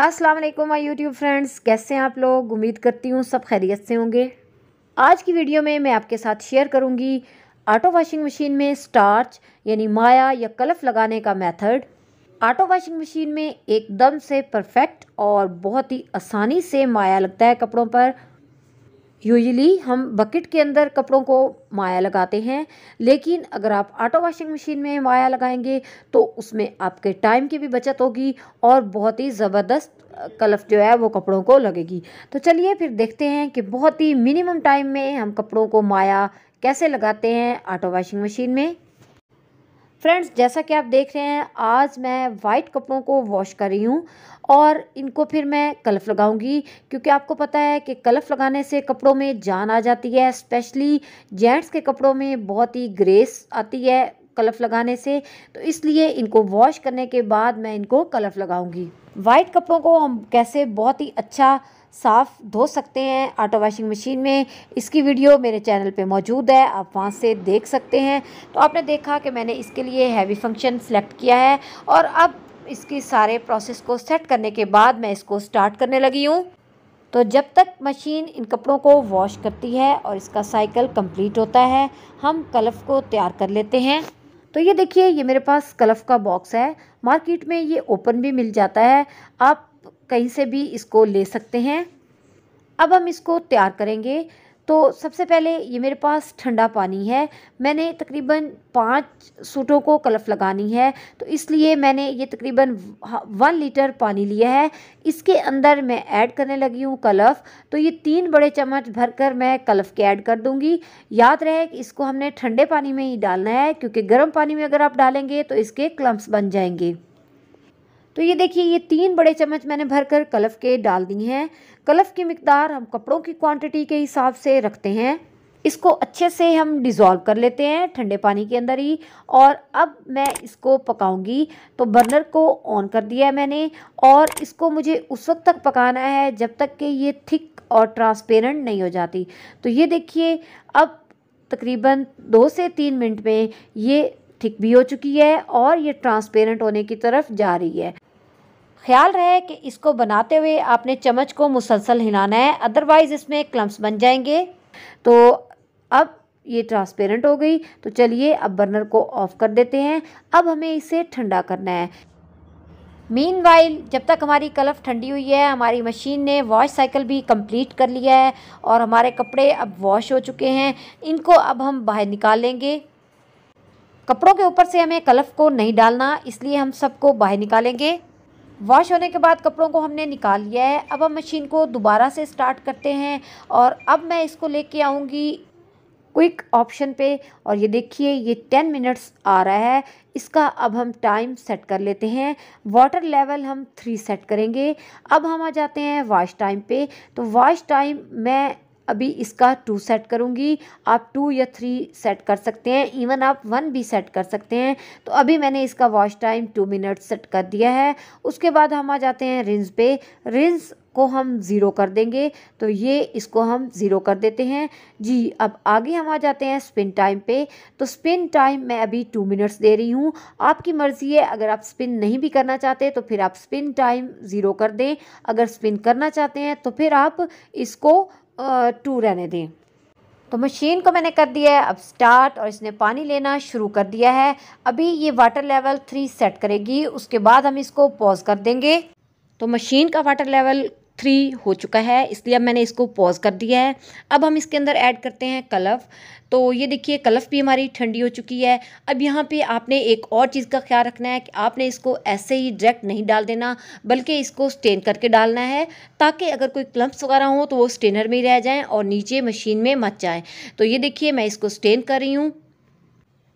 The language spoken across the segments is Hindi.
अस्सलाम वालेकुम माय यूट्यूब फ्रेंड्स कैसे हैं आप लोग उम्मीद करती हूँ सब खैरियत से होंगे आज की वीडियो में मैं आपके साथ शेयर करूँगी ऑटो वाशिंग मशीन में स्टार्च यानी माया या कलफ लगाने का मेथड ऑटो वाशिंग मशीन में एकदम से परफेक्ट और बहुत ही आसानी से माया लगता है कपड़ों पर यूजली हम बकेट के अंदर कपड़ों को माया लगाते हैं लेकिन अगर आप आटो वाशिंग मशीन में माया लगाएंगे तो उसमें आपके टाइम की भी बचत होगी और बहुत ही ज़बरदस्त कलफ जो है वो कपड़ों को लगेगी तो चलिए फिर देखते हैं कि बहुत ही मिनिमम टाइम में हम कपड़ों को माया कैसे लगाते हैं आटो वाशिंग मशीन में फ्रेंड्स जैसा कि आप देख रहे हैं आज मैं वाइट कपड़ों को वॉश कर रही हूँ और इनको फिर मैं कलफ लगाऊंगी क्योंकि आपको पता है कि कलफ लगाने से कपड़ों में जान आ जाती है स्पेशली जेंट्स के कपड़ों में बहुत ही ग्रेस आती है कलफ लगाने से तो इसलिए इनको वॉश करने के बाद मैं इनको कलफ लगाऊंगी वाइट कपड़ों को हम कैसे बहुत ही अच्छा साफ़ धो सकते हैं आटो वाशिंग मशीन में इसकी वीडियो मेरे चैनल पे मौजूद है आप वहाँ से देख सकते हैं तो आपने देखा कि मैंने इसके लिए हैवी फंक्शन सेलेक्ट किया है और अब इसके सारे प्रोसेस को सेट करने के बाद मैं इसको स्टार्ट करने लगी हूँ तो जब तक मशीन इन कपड़ों को वॉश करती है और इसका साइकिल कंप्लीट होता है हम कलफ को तैयार कर लेते हैं तो ये देखिए ये मेरे पास कलफ का बॉक्स है मार्केट में ये ओपन भी मिल जाता है आप तो कहीं से भी इसको ले सकते हैं अब हम इसको तैयार करेंगे तो सबसे पहले ये मेरे पास ठंडा पानी है मैंने तकरीबन पाँच सूटों को कलफ लगानी है तो इसलिए मैंने ये तकरीबन वन लीटर पानी लिया है इसके अंदर मैं ऐड करने लगी हूँ कलफ तो ये तीन बड़े चम्मच भरकर मैं कलफ के ऐड कर दूँगी याद रहे कि इसको हमने ठंडे पानी में ही डालना है क्योंकि गर्म पानी में अगर आप डालेंगे तो इसके क्लम्प्स बन जाएंगे तो ये देखिए ये तीन बड़े चम्मच मैंने भरकर कलफ के डाल दी हैं कलफ की मकदार हम कपड़ों की क्वांटिटी के हिसाब से रखते हैं इसको अच्छे से हम डिज़ोल्व कर लेते हैं ठंडे पानी के अंदर ही और अब मैं इसको पकाऊंगी तो बर्नर को ऑन कर दिया है मैंने और इसको मुझे उस वक्त तक पकाना है जब तक कि ये थिक और ट्रांसपेरेंट नहीं हो जाती तो ये देखिए अब तकरीबन दो से तीन मिनट में ये ठीक भी हो चुकी है और ये ट्रांसपेरेंट होने की तरफ जा रही है ख्याल रहे कि इसको बनाते हुए आपने चम्मच को मुसलसल हिलाना है अदरवाइज़ इसमें क्लम्प्स बन जाएंगे तो अब ये ट्रांसपेरेंट हो गई तो चलिए अब बर्नर को ऑफ़ कर देते हैं अब हमें इसे ठंडा करना है मीन वाइल जब तक हमारी कलफ ठंडी हुई है हमारी मशीन ने वॉश साइकिल भी कंप्लीट कर लिया है और हमारे कपड़े अब वॉश हो चुके हैं इनको अब हम बाहर निकालेंगे कपड़ों के ऊपर से हमें कलफ को नहीं डालना इसलिए हम सबको बाहर निकालेंगे वॉश होने के बाद कपड़ों को हमने निकाल लिया है अब हम मशीन को दोबारा से स्टार्ट करते हैं और अब मैं इसको लेके आऊँगी क्विक ऑप्शन पे और ये देखिए ये टेन मिनट्स आ रहा है इसका अब हम टाइम सेट कर लेते हैं वाटर लेवल हम थ्री सेट करेंगे अब हम आ जाते हैं वॉश टाइम पे तो वॉश टाइम मैं अभी इसका टू सेट करूँगी आप टू या थ्री सेट कर सकते हैं इवन आप वन भी सेट कर सकते हैं तो अभी मैंने इसका wash time two minute set कर दिया है उसके बाद हम आ जाते हैं रिंस पे रिंस को हम ज़ीरो कर देंगे तो ये इसको हम ज़ीरो कर देते हैं जी अब आगे हम आ जाते हैं स्पिन टाइम पे तो स्पिन टाइम मैं अभी टू मिनट्स दे रही हूँ आपकी मर्ज़ी है अगर आप स्पिन नहीं भी करना चाहते तो फिर आप स्पिन टाइम ज़ीरो कर दें अगर स्पिन करना चाहते हैं तो फिर आप इसको टू रहने दें तो मशीन को मैंने कर दिया है अब स्टार्ट और इसने पानी लेना शुरू कर दिया है अभी ये वाटर लेवल थ्री सेट करेगी उसके बाद हम इसको पॉज कर देंगे तो मशीन का वाटर लेवल थ्री हो चुका है इसलिए अब मैंने इसको पॉज कर दिया है अब हम इसके अंदर ऐड करते हैं कलफ तो ये देखिए कलफ भी हमारी ठंडी हो चुकी है अब यहाँ पे आपने एक और चीज़ का ख्याल रखना है कि आपने इसको ऐसे ही डायरेक्ट नहीं डाल देना बल्कि इसको स्टेन करके डालना है ताकि अगर कोई क्लम्प्स वगैरह हो तो वो स्टेनर में ही रह जाएँ और नीचे मशीन में मच जाएँ तो ये देखिए मैं इसको स्टेन कर रही हूँ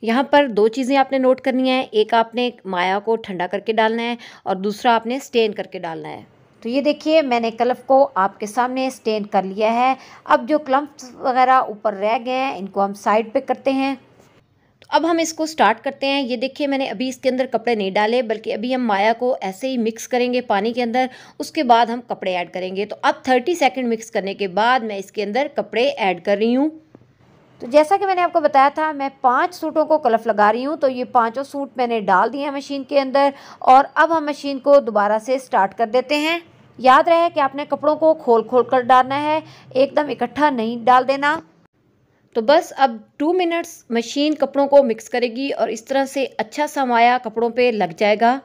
यहाँ पर दो चीज़ें आपने नोट करनी है एक आपने माया को ठंडा करके डालना है और दूसरा आपने स्टेन करके डालना है तो ये देखिए मैंने क्लफ को आपके सामने स्टेन कर लिया है अब जो क्लम्प्स वगैरह ऊपर रह गए हैं इनको हम साइड पे करते हैं तो अब हम इसको स्टार्ट करते हैं ये देखिए मैंने अभी इसके अंदर कपड़े नहीं डाले बल्कि अभी हम माया को ऐसे ही मिक्स करेंगे पानी के अंदर उसके बाद हम कपड़े ऐड करेंगे तो अब थर्टी सेकेंड मिक्स करने के बाद मैं इसके अंदर कपड़े ऐड कर रही हूँ तो जैसा कि मैंने आपको बताया था मैं पांच सूटों को कलफ लगा रही हूँ तो ये पांचों सूट मैंने डाल दिए हैं मशीन के अंदर और अब हम मशीन को दोबारा से स्टार्ट कर देते हैं याद रहे कि आपने कपड़ों को खोल खोल कर डालना है एकदम इकट्ठा नहीं डाल देना तो बस अब टू मिनट्स मशीन कपड़ों को मिक्स करेगी और इस तरह से अच्छा सा माया कपड़ों पे लग जाएगा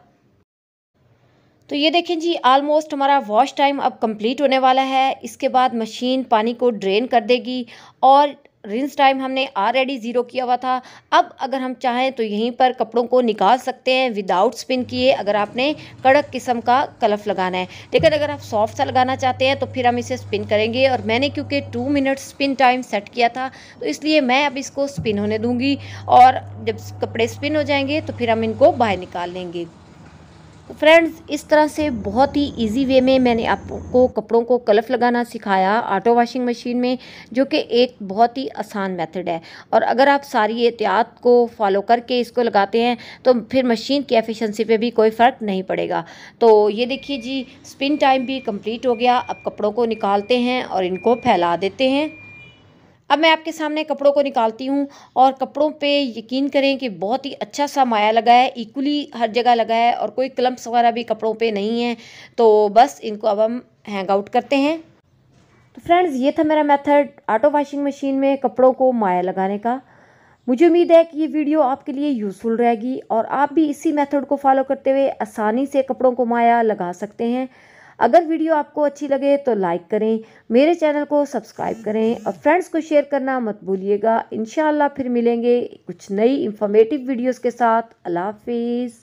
तो ये देखें जी आलमोस्ट हमारा वॉश टाइम अब कंप्लीट होने वाला है इसके बाद मशीन पानी को ड्रेन कर देगी और रिंस टाइम हमने ऑलरेडी ज़ीरो किया हुआ था अब अगर हम चाहें तो यहीं पर कपड़ों को निकाल सकते हैं विदाउट स्पिन किए अगर आपने कड़क किस्म का कलफ लगाना है लेकिन अगर आप सॉफ्ट सा लगाना चाहते हैं तो फिर हम इसे स्पिन करेंगे और मैंने क्योंकि two minute spin time set किया था तो इसलिए मैं अब इसको स्पिन होने दूँगी और जब कपड़े स्पिन हो जाएंगे तो फिर हम इनको बाहर निकाल लेंगे फ्रेंड्स इस तरह से बहुत ही इजी वे में मैंने आपको कपड़ों को कलफ लगाना सिखाया आटो वाशिंग मशीन में जो कि एक बहुत ही आसान मेथड है और अगर आप सारी एहतियात को फॉलो करके इसको लगाते हैं तो फिर मशीन की एफिशिएंसी पे भी कोई फ़र्क नहीं पड़ेगा तो ये देखिए जी स्पिन टाइम भी कंप्लीट हो गया अब कपड़ों को निकालते हैं और इनको फैला देते हैं अब मैं आपके सामने कपड़ों को निकालती हूँ और कपड़ों पे यकीन करें कि बहुत ही अच्छा सा माया लगा है इक्वली हर जगह लगा है और कोई क्लम्प्स वगैरह भी कपड़ों पे नहीं है तो बस इनको अब हम हैंग आउट करते हैं तो फ्रेंड्स ये था मेरा मेथड आटो वॉशिंग मशीन में कपड़ों को माया लगाने का मुझे उम्मीद है कि ये वीडियो आपके लिए यूज़फुल रहेगी और आप भी इसी मेथड को फॉलो करते हुए आसानी से कपड़ों को माया लगा सकते हैं अगर वीडियो आपको अच्छी लगे तो लाइक करें मेरे चैनल को सब्सक्राइब करें और फ्रेंड्स को शेयर करना मत भूलिएगा इन फिर मिलेंगे कुछ नई इन्फॉर्मेटिव वीडियोज़ के साथ अला हाफिज़